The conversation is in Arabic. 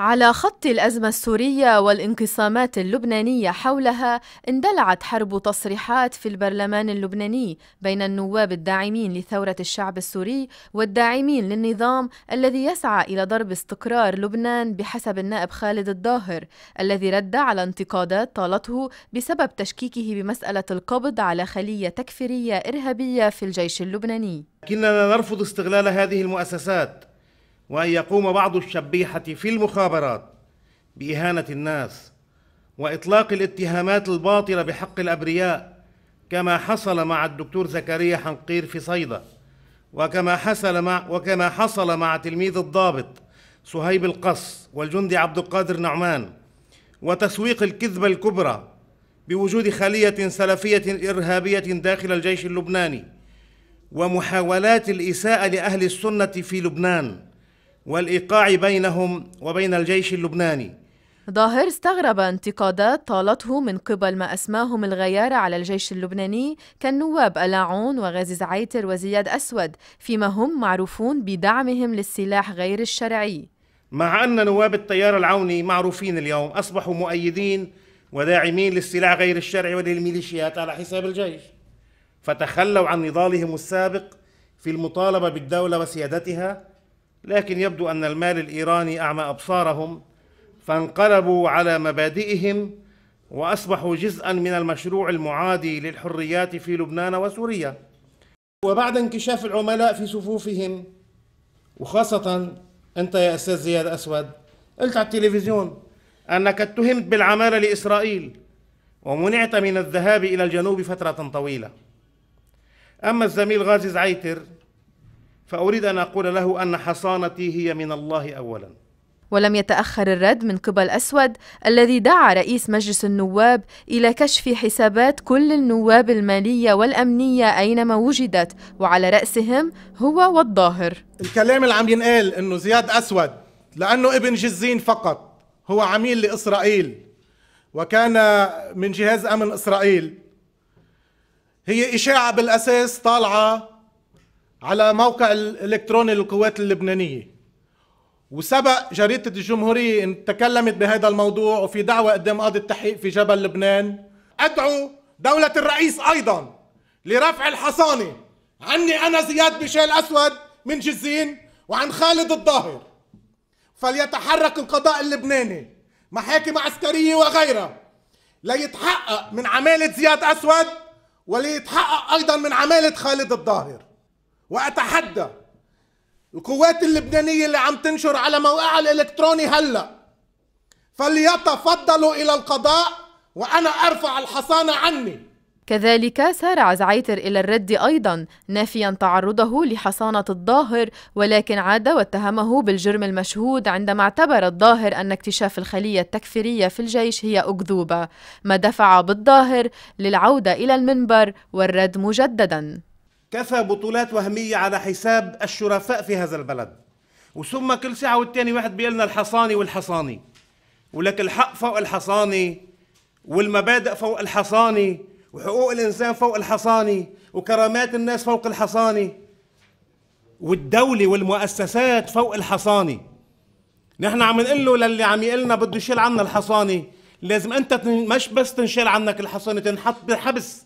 على خط الأزمة السورية والانقسامات اللبنانية حولها اندلعت حرب تصريحات في البرلمان اللبناني بين النواب الداعمين لثورة الشعب السوري والداعمين للنظام الذي يسعى إلى ضرب استقرار لبنان بحسب النائب خالد الظاهر الذي رد على انتقادات طالته بسبب تشكيكه بمسألة القبض على خلية تكفيرية إرهابية في الجيش اللبناني. كنا نرفض استغلال هذه المؤسسات وأن يقوم بعض الشبيحة في المخابرات بإهانة الناس وإطلاق الاتهامات الباطلة بحق الأبرياء كما حصل مع الدكتور زكريا حنقير في صيدا وكما حصل مع وكما حصل مع تلميذ الضابط صهيب القص والجندي عبد القادر نعمان وتسويق الكذبة الكبرى بوجود خلية سلفية إرهابية داخل الجيش اللبناني ومحاولات الإساءة لأهل السنة في لبنان والايقاع بينهم وبين الجيش اللبناني ظاهر استغرب انتقادات طالته من قبل ما أسماهم الغيارة على الجيش اللبناني كالنواب ألاعون وغازي زعيتر وزياد أسود فيما هم معروفون بدعمهم للسلاح غير الشرعي مع أن نواب التيار العوني معروفين اليوم أصبحوا مؤيدين وداعمين للسلاح غير الشرعي وللميليشيات على حساب الجيش فتخلوا عن نضالهم السابق في المطالبة بالدولة وسيادتها لكن يبدو أن المال الإيراني أعمى أبصارهم فانقلبوا على مبادئهم وأصبحوا جزءا من المشروع المعادي للحريات في لبنان وسوريا وبعد انكشاف العملاء في صفوفهم وخاصة أنت يا أستاذ زياد أسود قلت على التلفزيون أنك اتهمت بالعمالة لإسرائيل ومنعت من الذهاب إلى الجنوب فترة طويلة أما الزميل غازي زعيتر فأريد أن أقول له أن حصانتي هي من الله أولا ولم يتأخر الرد من قبل أسود الذي دعا رئيس مجلس النواب إلى كشف حسابات كل النواب المالية والأمنية أينما وجدت وعلى رأسهم هو والظاهر الكلام اللي عم ينقال أنه زياد أسود لأنه ابن جزين فقط هو عميل لإسرائيل وكان من جهاز أمن إسرائيل هي إشاعة بالأساس طالعة على موقع الالكتروني للقوات اللبنانيه وسبق جريده الجمهوريه ان تكلمت بهذا الموضوع وفي دعوه قدام قاضي التحقيق في جبل لبنان ادعو دوله الرئيس ايضا لرفع الحصانه عني انا زياد بشيل اسود من جزين وعن خالد الظاهر فليتحرك القضاء اللبناني محاكم عسكريه وغيرها ليتحقق من عماله زياد اسود وليتحقق ايضا من عماله خالد الظاهر وأتحدى القوات اللبنانية اللي عم تنشر على موقعها الإلكتروني هلأ فليتفضلوا إلى القضاء وأنا أرفع الحصانة عني كذلك سارع زعيتر إلى الرد أيضا نافيا تعرضه لحصانة الظاهر ولكن عاد واتهمه بالجرم المشهود عندما اعتبر الظاهر أن اكتشاف الخلية التكفيرية في الجيش هي أكذوبة ما دفع بالظاهر للعودة إلى المنبر والرد مجددا كفى بطولات وهمية على حساب الشرفاء في هذا البلد وثم كل ساعة والتاني واحد بيقول لنا الحصاني والحصاني ولك الحق فوق الحصاني والمبادئ فوق الحصاني وحقوق الإنسان فوق الحصاني وكرامات الناس فوق الحصاني والدولة والمؤسسات فوق الحصاني نحن عم نقول له للي عم يقول لنا بده يشيل عنا الحصاني لازم انت مش بس تنشال عنك الحصانه تنحط بحبس